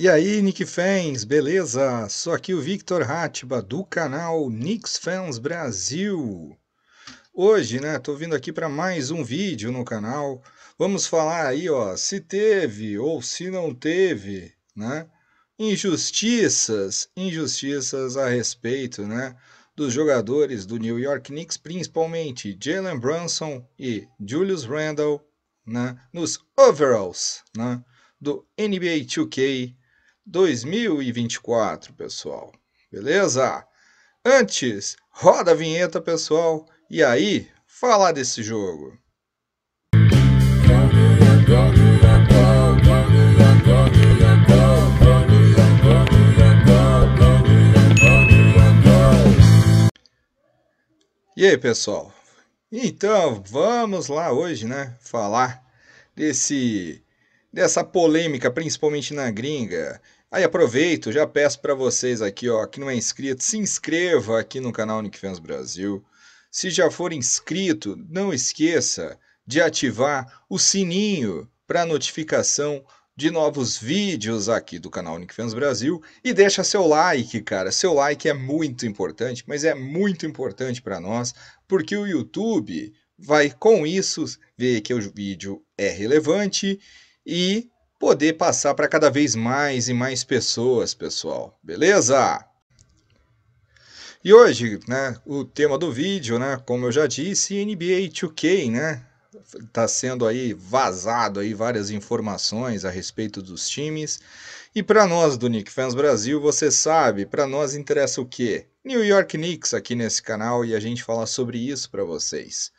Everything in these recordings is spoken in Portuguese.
E aí, Nick Fans, beleza? Sou aqui o Victor Hatba do canal Knicks Fans Brasil. Hoje, né, tô vindo aqui para mais um vídeo no canal. Vamos falar aí, ó, se teve ou se não teve, né? Injustiças, injustiças a respeito, né, dos jogadores do New York Knicks, principalmente Jalen Brunson e Julius Randle, né, nos overalls, né? do NBA 2K 2024, pessoal. Beleza? Antes, roda a vinheta, pessoal, e aí, falar desse jogo. E aí, pessoal? Então, vamos lá hoje, né, falar desse dessa polêmica, principalmente na gringa, Aí aproveito, já peço para vocês aqui, ó, que não é inscrito, se inscreva aqui no canal Unifans Brasil. Se já for inscrito, não esqueça de ativar o sininho para notificação de novos vídeos aqui do canal Unifans Brasil e deixa seu like, cara. Seu like é muito importante, mas é muito importante para nós, porque o YouTube vai com isso ver que o vídeo é relevante e poder passar para cada vez mais e mais pessoas, pessoal. Beleza? E hoje, né, o tema do vídeo, né, como eu já disse, NBA 2K, né, tá sendo aí vazado aí várias informações a respeito dos times. E para nós do Nick Fans Brasil, você sabe, para nós interessa o quê? New York Knicks aqui nesse canal e a gente falar sobre isso para vocês.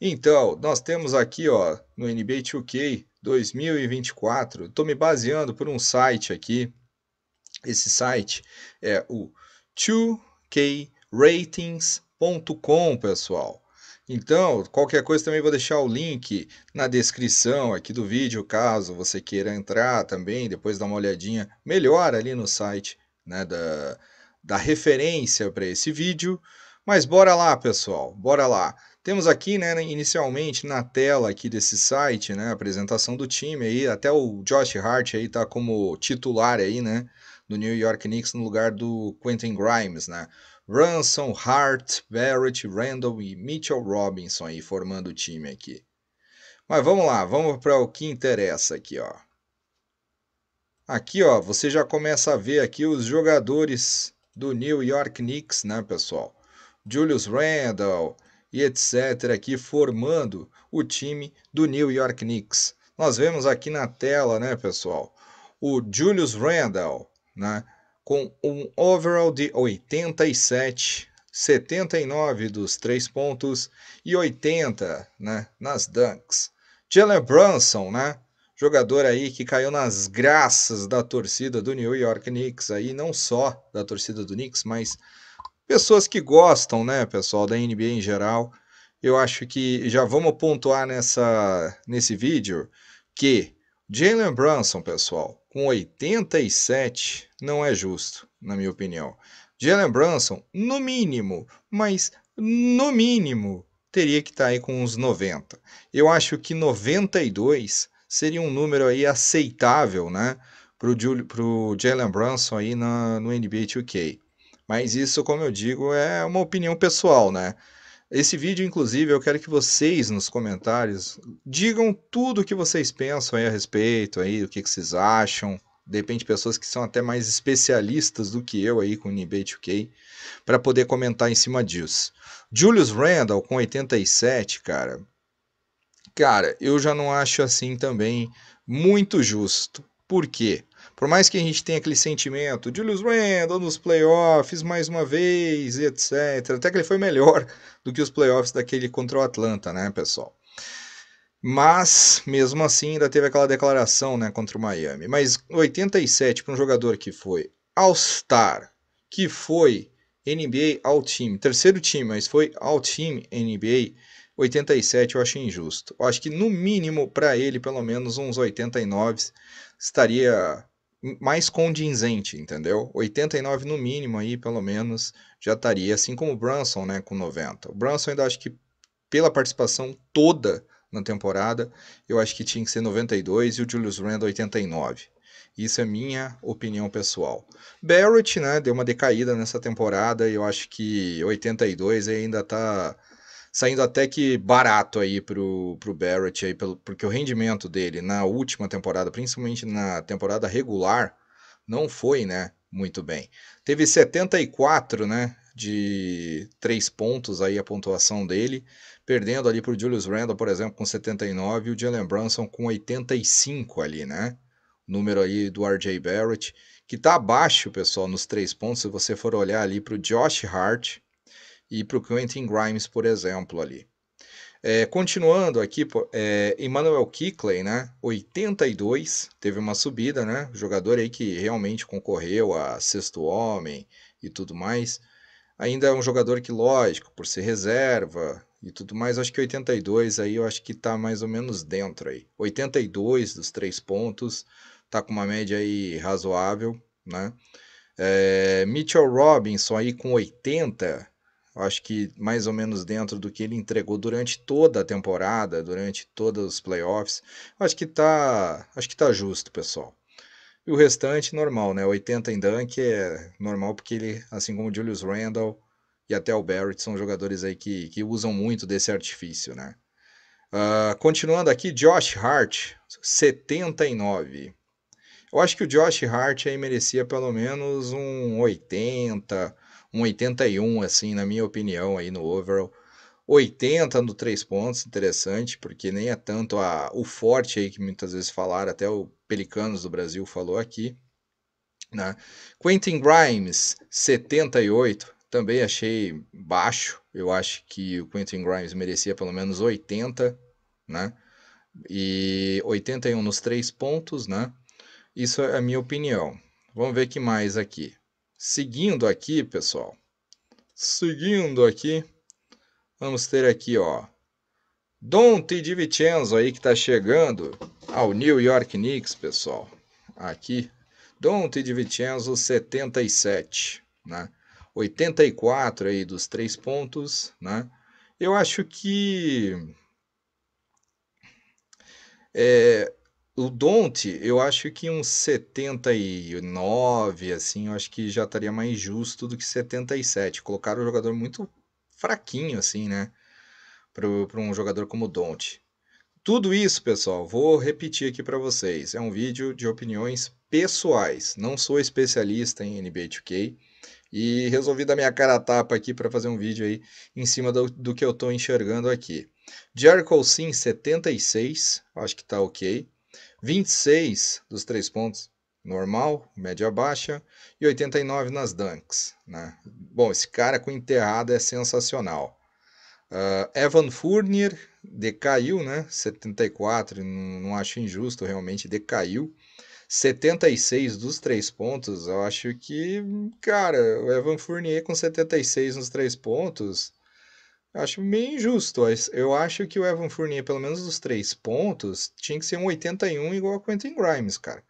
Então, nós temos aqui, ó, no NBA 2K, 2024. Estou me baseando por um site aqui. Esse site é o 2kratings.com, pessoal. Então, qualquer coisa também vou deixar o link na descrição aqui do vídeo, caso você queira entrar também, depois dar uma olhadinha melhor ali no site né, da, da referência para esse vídeo. Mas bora lá, pessoal, bora lá. Temos aqui, né, inicialmente na tela aqui desse site, né, a apresentação do time aí, até o Josh Hart aí tá como titular aí, né, do New York Knicks no lugar do Quentin Grimes, né. Ransom, Hart, Barrett, Randall e Mitchell Robinson aí formando o time aqui. Mas vamos lá, vamos para o que interessa aqui, ó. Aqui, ó, você já começa a ver aqui os jogadores do New York Knicks, né, pessoal? Julius Randall, e etc., aqui formando o time do New York Knicks. Nós vemos aqui na tela, né, pessoal, o Julius Randle, né, com um overall de 87, 79 dos três pontos e 80, né, nas dunks. Jalen Brunson, né, jogador aí que caiu nas graças da torcida do New York Knicks aí, não só da torcida do Knicks, mas pessoas que gostam, né, pessoal, da NBA em geral. Eu acho que já vamos pontuar nessa, nesse vídeo que Jalen Brunson, pessoal, com 87 não é justo, na minha opinião. Jalen Brunson, no mínimo, mas no mínimo, teria que estar tá aí com uns 90. Eu acho que 92 seria um número aí aceitável, né? Para o Jalen Brunson aí na, no NBA 2K. Mas isso, como eu digo, é uma opinião pessoal, né? Esse vídeo, inclusive, eu quero que vocês nos comentários digam tudo o que vocês pensam aí a respeito, aí, o que, que vocês acham. De pessoas que são até mais especialistas do que eu aí com o NBA ok? para poder comentar em cima disso. Julius Randall com 87, cara. Cara, eu já não acho assim também muito justo. Por quê? Por mais que a gente tenha aquele sentimento, Julius Randle nos playoffs mais uma vez, etc. Até que ele foi melhor do que os playoffs daquele contra o Atlanta, né, pessoal? Mas, mesmo assim, ainda teve aquela declaração né, contra o Miami. Mas 87 para um jogador que foi All-Star, que foi NBA All-Time, terceiro time, mas foi All-Time NBA, 87 eu acho injusto. Eu acho que no mínimo para ele, pelo menos uns 89 estaria mais condizente, entendeu? 89 no mínimo aí, pelo menos, já estaria, assim como o Brunson, né, com 90. O Brunson ainda acho que pela participação toda na temporada, eu acho que tinha que ser 92 e o Julius Randle 89. Isso é minha opinião pessoal. Barrett, né, deu uma decaída nessa temporada, e eu acho que 82 ainda tá saindo até que barato aí pro, pro Barrett, aí, pelo, porque o rendimento dele na última temporada, principalmente na temporada regular, não foi, né, muito bem. Teve 74, né, de três pontos aí a pontuação dele, perdendo ali pro Julius Randle, por exemplo, com 79 e o Jalen Brunson com 85 ali, né, número aí do RJ Barrett, que tá abaixo, pessoal, nos três pontos, se você for olhar ali para o Josh Hart, e para o Quentin Grimes, por exemplo, ali. É, continuando aqui, é, Emmanuel Kickley, né, 82, teve uma subida, né, jogador aí que realmente concorreu a sexto homem e tudo mais. Ainda é um jogador que, lógico, por ser reserva e tudo mais, acho que 82 aí eu acho que tá mais ou menos dentro aí. 82 dos três pontos, tá com uma média aí razoável, né. É, Mitchell Robinson aí com 80, acho que mais ou menos dentro do que ele entregou durante toda a temporada, durante todos os playoffs. Acho que tá, acho que tá justo, pessoal. E o restante, normal, né? 80 em dunk é normal porque ele, assim como o Julius Randle e até o Barrett, são jogadores aí que, que usam muito desse artifício, né? Uh, continuando aqui, Josh Hart, 79. Eu acho que o Josh Hart aí merecia pelo menos um 80, um 81, assim, na minha opinião, aí no overall. 80 no 3 pontos, interessante, porque nem é tanto a, o forte aí que muitas vezes falaram, até o Pelicanos do Brasil falou aqui. Né? Quentin Grimes, 78, também achei baixo. Eu acho que o Quentin Grimes merecia pelo menos 80, né? E 81 nos três pontos, né? Isso é a minha opinião. Vamos ver que mais aqui. Seguindo aqui, pessoal. Seguindo aqui. Vamos ter aqui, ó. Dante DiVincenzo aí que tá chegando ao New York Knicks, pessoal. Aqui. Dante DiVincenzo, 77, né? 84 aí dos três pontos, né? Eu acho que... É, o Don't, eu acho que uns 79, assim, eu acho que já estaria mais justo do que 77. Colocaram um jogador muito fraquinho, assim, né? Para um jogador como o Don't. Tudo isso, pessoal, vou repetir aqui para vocês. É um vídeo de opiniões pessoais. Não sou especialista em NBA 2K e resolvi dar minha cara a tapa aqui para fazer um vídeo aí em cima do, do que eu estou enxergando aqui. Jericho Sim 76, acho que está ok. 26 dos três pontos normal, média baixa, e 89 nas dunks. Né? Bom, esse cara com enterrada é sensacional. Uh, Evan Fournier decaiu, né? 74, não, não acho injusto, realmente decaiu. 76 dos três pontos, eu acho que, cara, o Evan Fournier com 76 nos três pontos eu acho meio injusto. Eu acho que o Evan Fournier, pelo menos dos três pontos, tinha que ser um 81 igual a Quentin Grimes, cara.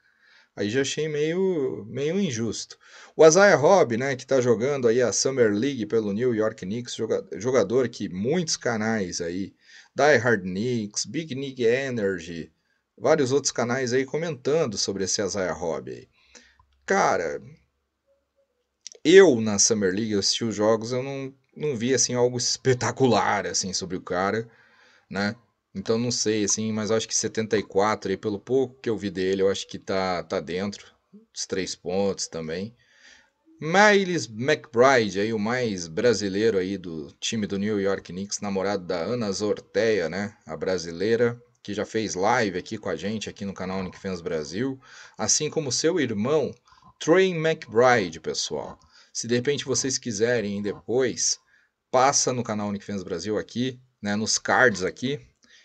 Aí já achei meio, meio injusto. O Isaiah Robb, né, que está jogando aí a Summer League pelo New York Knicks, jogador, que muitos canais aí, Die Hard Knicks, Big Nick Energy, vários outros canais aí comentando sobre esse Isaiah Robb aí. Cara, eu na Summer League, eu assisti os jogos, eu não, não vi assim algo espetacular assim sobre o cara, né? Então não sei assim, mas acho que 74 aí pelo pouco que eu vi dele, eu acho que tá tá dentro os três pontos também. Miles McBride aí o mais brasileiro aí do time do New York Knicks, namorado da Ana Zorteia, né? A brasileira que já fez live aqui com a gente aqui no canal Nick Fans Brasil, assim como seu irmão Trey McBride, pessoal. Se de repente vocês quiserem depois passa no canal Unifans Brasil aqui, né, nos cards aqui,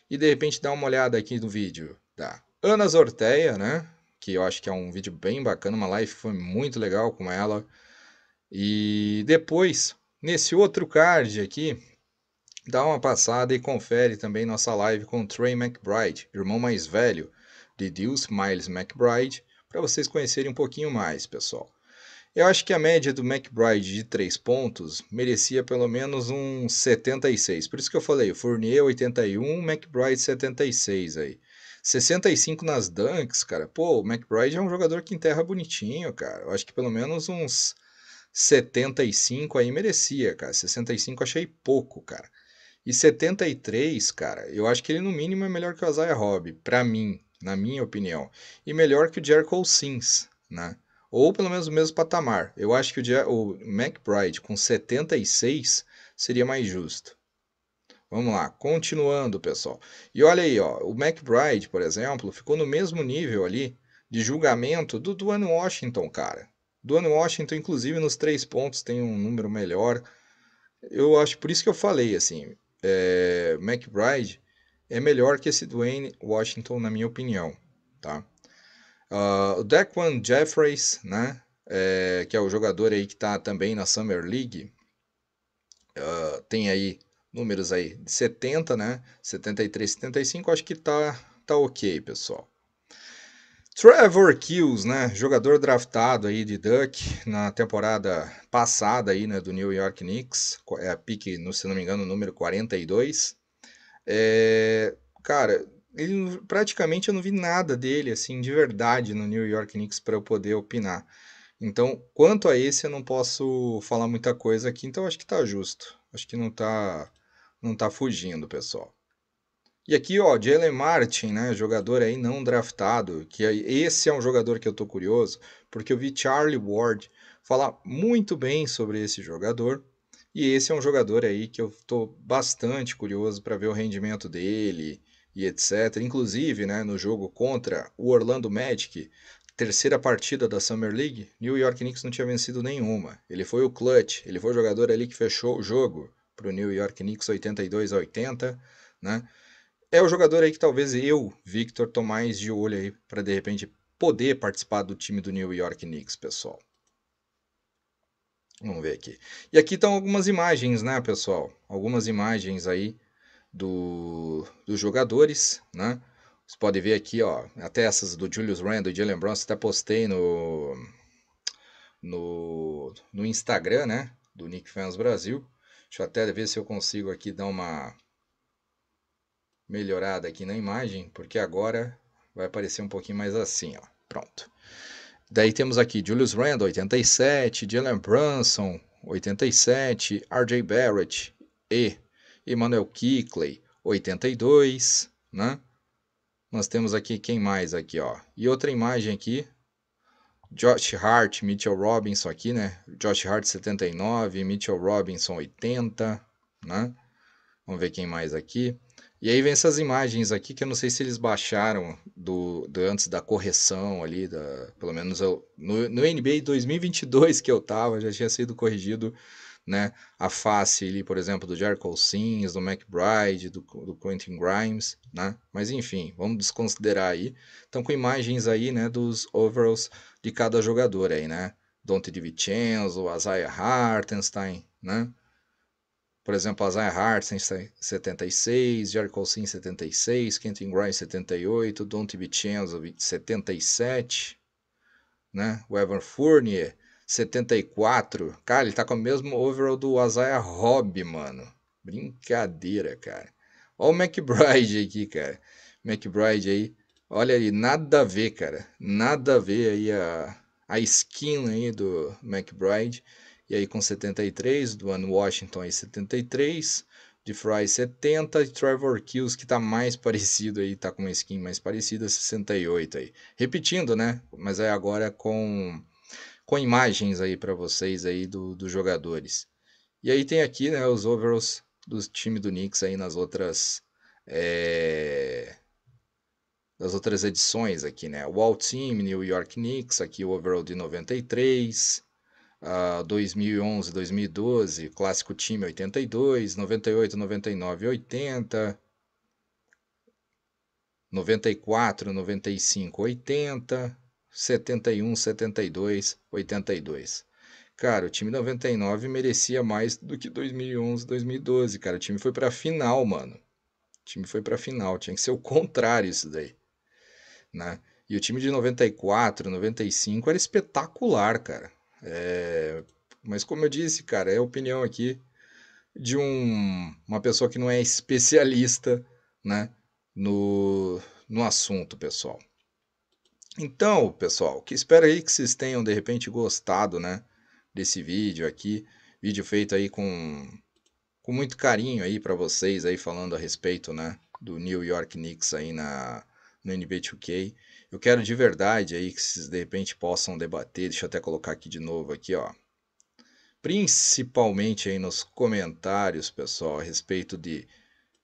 e de repente dá uma olhada aqui no vídeo da Ana Zorteia, né, que eu acho que é um vídeo bem bacana, uma live foi muito legal com ela. E depois, nesse outro card aqui, dá uma passada e confere também nossa live com Trey McBride, irmão mais velho de Deus Miles McBride, para vocês conhecerem um pouquinho mais, pessoal. Eu acho que a média do McBride de 3 pontos merecia pelo menos um 76. Por isso que eu falei, o Fournier 81, McBride 76 aí. 65 nas dunks, cara. Pô, o McBride é um jogador que enterra bonitinho, cara. Eu acho que pelo menos uns 75 aí merecia, cara. 65 achei pouco, cara. E 73, cara, eu acho que ele no mínimo é melhor que o Isaiah Hobby, pra mim, na minha opinião. E melhor que o Jericho Sims, né? ou pelo menos o mesmo patamar. Eu acho que o, o McBride com 76 seria mais justo. Vamos lá, continuando, pessoal. E olha aí, ó, o McBride, por exemplo, ficou no mesmo nível ali de julgamento do Duane Washington, cara. Duane Washington, inclusive, nos três pontos tem um número melhor. Eu acho, por isso que eu falei, assim, é, McBride é melhor que esse Duane Washington, na minha opinião, tá? Uh, o Dequan Jeffries, né? É, que é o jogador aí que está também na Summer League, uh, tem aí números aí de 70, né? 73, 75, acho que tá, tá ok, pessoal. Trevor Kills, né? Jogador draftado aí de Duck na temporada passada aí, né? Do New York Knicks, é a pique, se não me engano, número 42. É, cara, ele praticamente eu não vi nada dele assim de verdade no New York Knicks para eu poder opinar. Então, quanto a esse, eu não posso falar muita coisa aqui, então acho que tá justo. Acho que não tá não tá fugindo, pessoal. E aqui, ó, Jalen Martin, né, jogador aí não draftado, que esse é um jogador que eu tô curioso, porque eu vi Charlie Ward falar muito bem sobre esse jogador, e esse é um jogador aí que eu tô bastante curioso para ver o rendimento dele, e etc. Inclusive, né, no jogo contra o Orlando Magic, terceira partida da Summer League, New York Knicks não tinha vencido nenhuma. Ele foi o clutch, ele foi o jogador ali que fechou o jogo para o New York Knicks 82 a 80, né? É o jogador aí que talvez eu, Victor, tô mais de olho aí para de repente poder participar do time do New York Knicks, pessoal. Vamos ver aqui. E aqui estão algumas imagens, né, pessoal? Algumas imagens aí do, dos jogadores, né? Você pode ver aqui, ó, até essas do Julius Randle e Jalen Bronson, até postei no, no, no Instagram, né? Do Nick Fans Brasil. Deixa eu até ver se eu consigo aqui dar uma melhorada aqui na imagem, porque agora vai aparecer um pouquinho mais assim, ó. Pronto. Daí temos aqui Julius Randle, 87, Jalen Brunson, 87, RJ Barrett e Emanuel Kickley, 82, né? Nós temos aqui quem mais aqui, ó. E outra imagem aqui, Josh Hart, Mitchell Robinson aqui, né? Josh Hart 79, Mitchell Robinson 80, né? Vamos ver quem mais aqui. E aí vem essas imagens aqui que eu não sei se eles baixaram do, do antes da correção ali, da, pelo menos eu, no, no NBA 2022 que eu tava, já tinha sido corrigido né? A face ali, por exemplo, do Jerry Sims, do McBride, do, do Quentin Grimes, né? Mas enfim, vamos desconsiderar aí. Estão com imagens aí, né, dos overalls de cada jogador aí, né? Dante DiVincenzo, Isaiah Hartenstein, né? Por exemplo, Isaiah Hartenstein 76, Jerry Sims 76, Quentin Grimes 78, Dante DiVincenzo 77, né? O Evan Fournier 74. Cara, ele tá com o mesmo overall do Isaiah Hobby, mano. Brincadeira, cara. Olha o McBride aqui, cara. McBride aí. Olha aí, nada a ver, cara. Nada a ver aí a, a skin aí do McBride. E aí com 73, do ano Washington aí 73. De Fry 70 de Trevor Kills, que tá mais parecido aí, tá com uma skin mais parecida, 68 aí. Repetindo, né? Mas aí agora com com imagens aí para vocês aí do, dos jogadores. E aí tem aqui né, os overalls do time do Knicks aí nas outras é... nas outras edições aqui, né? O All Team New York Knicks, aqui o overall de 93, uh, 2011, 2012, clássico time 82, 98, 99, 80, 94, 95, 80, 71, 72, 82. Cara, o time 99 merecia mais do que 2011, 2012, cara. O time foi pra final, mano. O time foi pra final. Tinha que ser o contrário isso daí, né? E o time de 94, 95 era espetacular, cara. É... Mas como eu disse, cara, é a opinião aqui de um... uma pessoa que não é especialista, né? No, no assunto, pessoal. Então, pessoal, que espero aí que vocês tenham de repente gostado, né, desse vídeo aqui, vídeo feito aí com com muito carinho aí para vocês aí falando a respeito, né, do New York Knicks aí na no NBA 2K. Eu quero de verdade aí que vocês de repente possam debater, deixa eu até colocar aqui de novo aqui, ó. Principalmente aí nos comentários, pessoal, a respeito de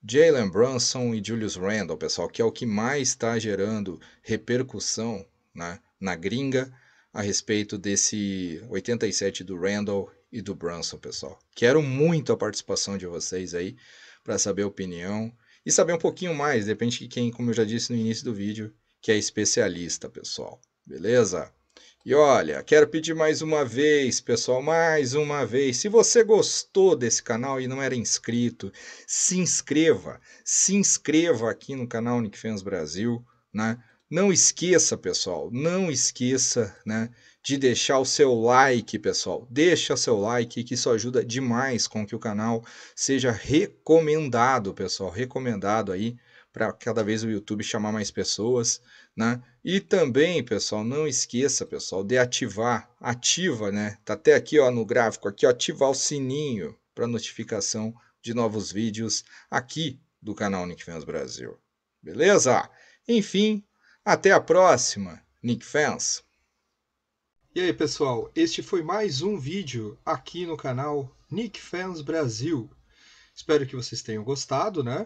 Jalen Brunson e Julius Randle, pessoal, que é o que mais está gerando repercussão né, na gringa a respeito desse 87 do Randall e do Brunson, pessoal. Quero muito a participação de vocês aí para saber a opinião e saber um pouquinho mais, depende de quem, como eu já disse no início do vídeo, que é especialista, pessoal. Beleza? E olha, quero pedir mais uma vez, pessoal, mais uma vez, se você gostou desse canal e não era inscrito, se inscreva, se inscreva aqui no canal Nickfans Brasil, né? Não esqueça, pessoal, não esqueça, né, de deixar o seu like, pessoal. Deixa seu like que isso ajuda demais com que o canal seja recomendado, pessoal, recomendado aí para cada vez o YouTube chamar mais pessoas, né? E também, pessoal, não esqueça, pessoal, de ativar, ativa, né? Tá até aqui, ó, no gráfico aqui, ó, ativar o sininho para notificação de novos vídeos aqui do canal Nick Fans Brasil. Beleza? Enfim, até a próxima, Nick Fans. E aí, pessoal, este foi mais um vídeo aqui no canal Nick Fans Brasil. Espero que vocês tenham gostado, né?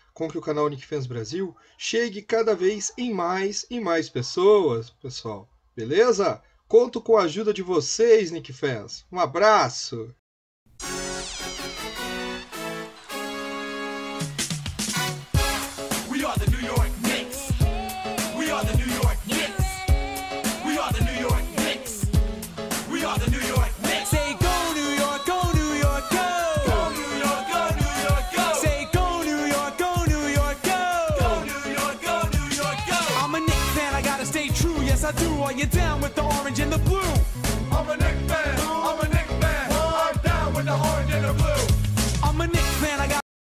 com que o canal Nickfans Brasil chegue cada vez em mais e mais pessoas, pessoal. Beleza? Conto com a ajuda de vocês, Nickfans. Um abraço!